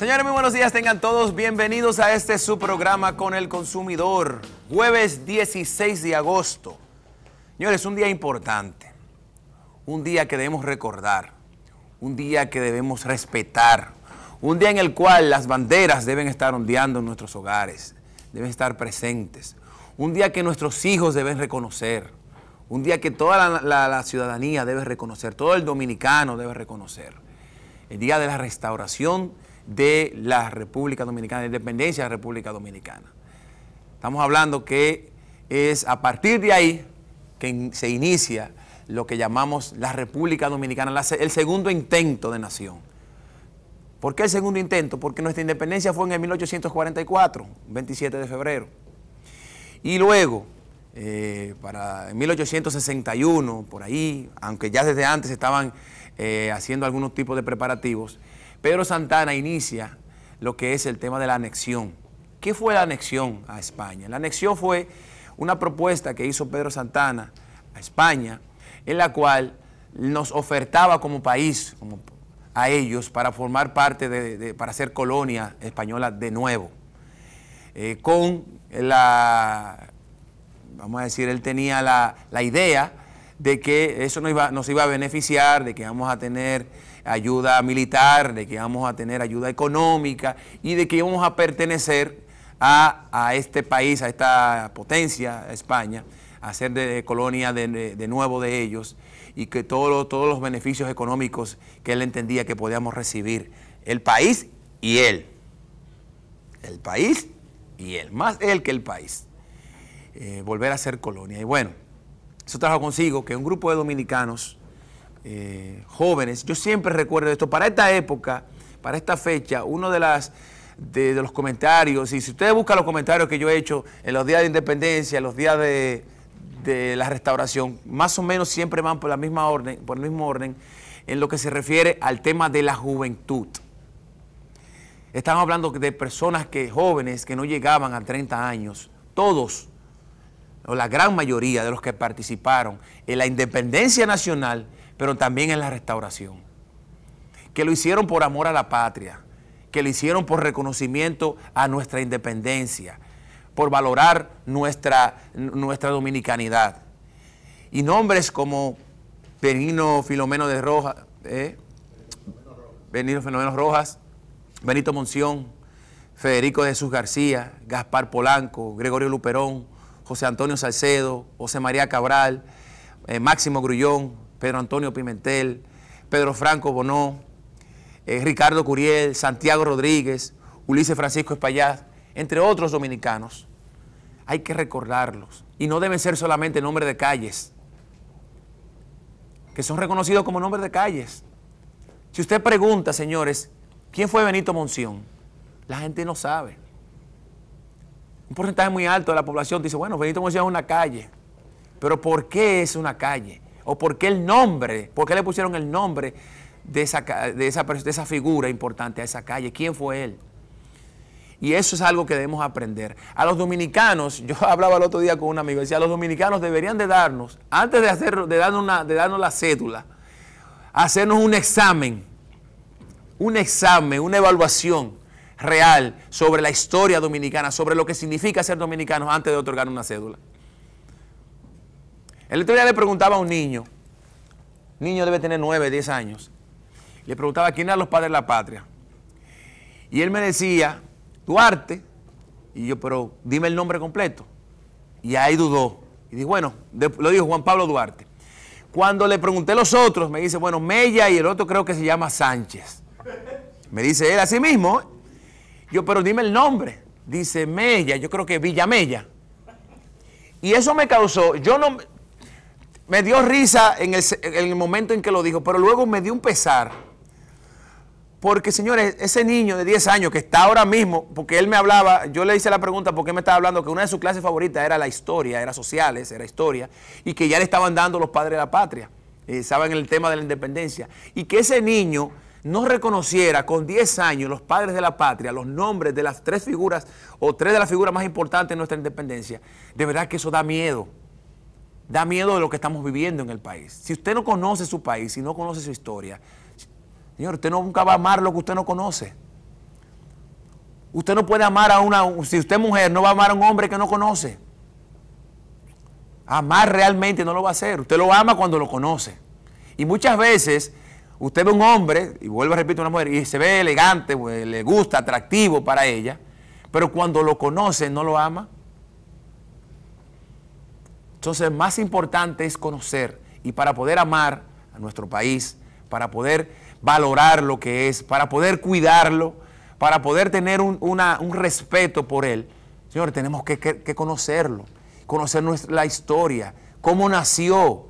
Señores, muy buenos días, tengan todos bienvenidos a este su programa con el consumidor, jueves 16 de agosto. Señores, un día importante, un día que debemos recordar, un día que debemos respetar, un día en el cual las banderas deben estar ondeando en nuestros hogares, deben estar presentes, un día que nuestros hijos deben reconocer, un día que toda la, la ciudadanía debe reconocer, todo el dominicano debe reconocer, el día de la restauración de la República Dominicana, de independencia de la República Dominicana. Estamos hablando que es a partir de ahí que se inicia lo que llamamos la República Dominicana, el segundo intento de nación. ¿Por qué el segundo intento? Porque nuestra independencia fue en 1844, 27 de febrero. Y luego, eh, para 1861, por ahí, aunque ya desde antes estaban eh, haciendo algunos tipos de preparativos, Pedro Santana inicia lo que es el tema de la anexión. ¿Qué fue la anexión a España? La anexión fue una propuesta que hizo Pedro Santana a España, en la cual nos ofertaba como país como a ellos para formar parte de, para ser colonia española de nuevo. Eh, con la, vamos a decir, él tenía la, idea de que eso nos iba, nos iba a beneficiar, de que vamos a tener ayuda militar, de que íbamos a tener ayuda económica y de que íbamos a pertenecer a, este país, a esta potencia, España, a ser de, colonia de, nuevo de ellos y que todos los beneficios económicos que él entendía que podíamos recibir, el país y él. El país y él, más él que el país. Eh, volver a ser colonia. Y bueno, eso trajo consigo que un grupo de dominicanos eh, jóvenes. Yo siempre recuerdo esto. Para esta época, para esta fecha, uno de los comentarios, y si ustedes buscan los comentarios que yo he hecho en los días de independencia, en los días de, la restauración, más o menos siempre van por la misma orden, por el mismo orden, en lo que se refiere al tema de la juventud. estamos hablando de personas que, jóvenes que no llegaban a 30 años, todos, o la gran mayoría de los que participaron en la independencia nacional, pero también en la restauración. Que lo hicieron por amor a la patria, que lo hicieron por reconocimiento a nuestra independencia, por valorar nuestra, nuestra dominicanidad. Y nombres como Benino Filomeno de Rojas, ¿eh? Benito Rojas, Benito Monción, Federico Jesús García, Gaspar Polanco, Gregorio Luperón, José Antonio Salcedo, José María Cabral, eh, Máximo Grullón, Pedro Antonio Pimentel, Pedro Franco Bonó, eh, Ricardo Curiel, Santiago Rodríguez, Ulises Francisco Espaillat, entre otros dominicanos. Hay que recordarlos. Y no deben ser solamente nombres de calles, que son reconocidos como nombres de calles. Si usted pregunta, señores, ¿quién fue Benito Monción? La gente no sabe. Un porcentaje muy alto de la población dice, bueno, Benito Monción es una calle. Pero ¿por qué es una calle? ¿O por qué el nombre? ¿Por qué le pusieron el nombre de esa, de esa, figura importante a esa calle? ¿Quién fue él? Y eso es algo que debemos aprender. A los dominicanos, yo hablaba el otro día con un amigo, decía, los dominicanos deberían de darnos, antes de, hacer, de, darnos, una, de darnos la cédula, hacernos un examen, un examen, una evaluación real sobre la historia dominicana, sobre lo que significa ser dominicano antes de otorgar una cédula. El otro día le preguntaba a un niño, niño debe tener 9, 10 años, le preguntaba quién eran los padres de la patria. Y él me decía, Duarte, y yo, pero dime el nombre completo. Y ahí dudó. Y dijo, bueno, lo dijo Juan Pablo Duarte. Cuando le pregunté los otros, me dice, bueno, Mella y el otro creo que se llama Sánchez. Me dice él así mismo. ¿eh? Yo, pero dime el nombre. Dice Mella, yo creo que Mella. Y eso me causó, yo no, me dio risa en el, momento en que lo dijo, pero luego me dio un pesar. Porque, señores, ese niño de 10 años que está ahora mismo, porque él me hablaba, yo le hice la pregunta porque él me estaba hablando que una de sus clases favoritas era la historia, era sociales, era historia, y que ya le estaban dando los padres de la patria, eh, saben el tema de la independencia. Y que ese niño no reconociera con 10 años los padres de la patria, los nombres de las tres figuras o tres de las figuras más importantes de nuestra independencia, de verdad que eso da miedo da miedo de lo que estamos viviendo en el país. Si usted no conoce su país, si no conoce su historia, señor, usted nunca va a amar lo que usted no conoce. Usted no puede amar a una, si usted es mujer, no va a amar a un hombre que no conoce. Amar realmente no lo va a hacer. Usted lo ama cuando lo conoce. Y muchas veces usted ve un hombre, y vuelvo a repetir, una mujer, y se ve elegante, pues, le gusta, atractivo para ella, pero cuando lo conoce no lo ama. Entonces, más importante es conocer y para poder amar a nuestro país, para poder valorar lo que es, para poder cuidarlo, para poder tener un, respeto por él. Señor, tenemos que, conocerlo, conocer la historia, cómo nació,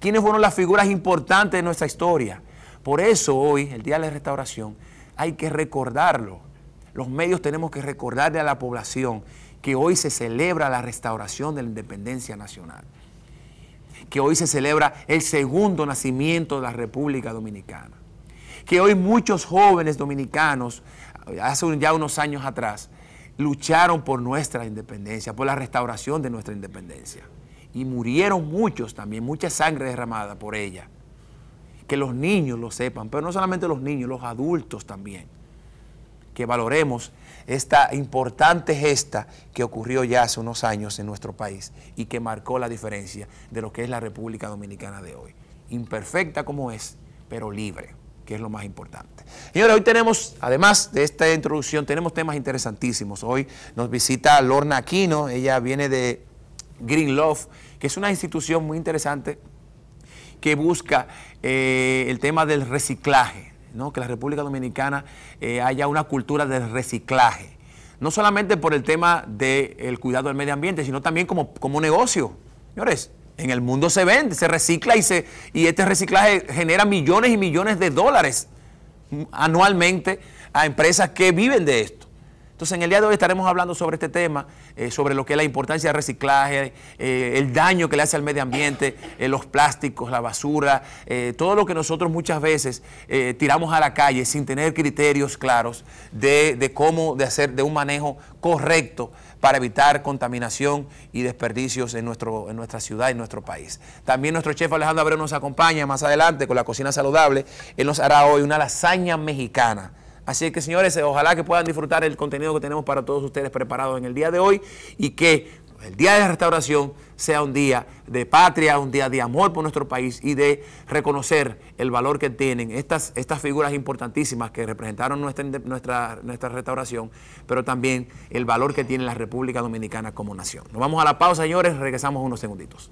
quiénes fueron las figuras importantes de nuestra historia. Por eso hoy, el Día de la Restauración, hay que recordarlo. Los medios tenemos que recordarle a la población que hoy se celebra la restauración de la independencia nacional, que hoy se celebra el segundo nacimiento de la República Dominicana, que hoy muchos jóvenes dominicanos, hace ya unos años atrás, lucharon por nuestra independencia, por la restauración de nuestra independencia. Y murieron muchos también, mucha sangre derramada por ella. Que los niños lo sepan, pero no solamente los niños, los adultos también que valoremos esta importante gesta que ocurrió ya hace unos años en nuestro país y que marcó la diferencia de lo que es la República Dominicana de hoy. Imperfecta como es, pero libre, que es lo más importante. Señores, hoy tenemos, además de esta introducción, tenemos temas interesantísimos. Hoy nos visita Lorna Aquino, ella viene de Green Love, que es una institución muy interesante que busca eh, el tema del reciclaje ¿no? que la República Dominicana eh, haya una cultura de reciclaje, no solamente por el tema del cuidado del medio ambiente, sino también como, como negocio. Señores, en el mundo se vende, se recicla y, se, y este reciclaje genera millones y millones de dólares mm, anualmente a empresas que viven de esto. Entonces, en el día de hoy estaremos hablando sobre este tema, eh, sobre lo que es la importancia del reciclaje, eh, el daño que le hace al medio ambiente, eh, los plásticos, la basura, todo lo que nosotros muchas veces tiramos a la calle sin tener criterios claros de, cómo, de hacer, de un manejo correcto para evitar contaminación y desperdicios en, en nuestra ciudad y en nuestro país. También nuestro chef Alejandro Abreu nos acompaña más adelante con la cocina saludable. Él nos hará hoy una lasaña mexicana Así que señores, ojalá que puedan disfrutar el contenido que tenemos para todos ustedes preparado en el día de hoy y que el día de la restauración sea un día de patria, un día de amor por nuestro país y de reconocer el valor que tienen estas, estas figuras importantísimas que representaron nuestra, nuestra, nuestra restauración, pero también el valor que tiene la República Dominicana como nación. Nos vamos a la pausa, señores, regresamos unos segunditos.